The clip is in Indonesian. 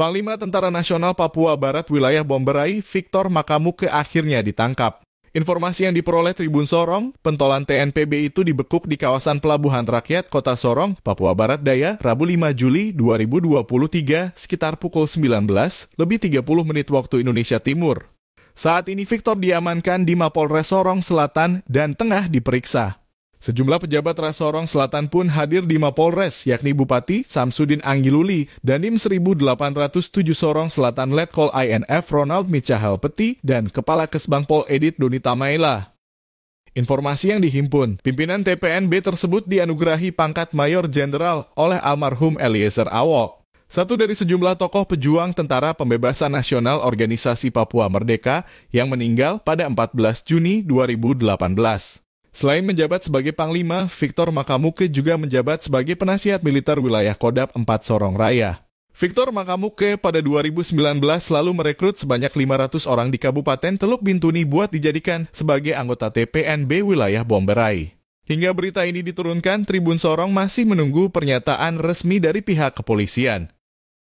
Panglima Tentara Nasional Papua Barat wilayah Bomberai, Victor ke akhirnya ditangkap. Informasi yang diperoleh Tribun Sorong, pentolan TNPB itu dibekuk di kawasan Pelabuhan Rakyat, Kota Sorong, Papua Barat Daya, Rabu 5 Juli 2023, sekitar pukul 19, lebih 30 menit waktu Indonesia Timur. Saat ini Victor diamankan di Mapolres Sorong Selatan dan tengah diperiksa. Sejumlah pejabat Rasorong Selatan pun hadir di Mapolres, yakni Bupati Samsudin Angiluli, Danim 1807 Sorong Selatan Letkol INF Ronald Michahel Peti, dan Kepala Kesbangpol Edit Doni Tamaila. Informasi yang dihimpun, pimpinan TPNB tersebut dianugerahi pangkat Mayor Jenderal oleh almarhum Eliezer Awok. Satu dari sejumlah tokoh pejuang Tentara Pembebasan Nasional Organisasi Papua Merdeka yang meninggal pada 14 Juni 2018. Selain menjabat sebagai Panglima, Victor Makamuke juga menjabat sebagai penasihat militer wilayah Kodap 4 Sorong Raya. Victor Makamuke pada 2019 lalu merekrut sebanyak 500 orang di Kabupaten Teluk Bintuni buat dijadikan sebagai anggota TPNB wilayah Bomberai. Hingga berita ini diturunkan, Tribun Sorong masih menunggu pernyataan resmi dari pihak kepolisian.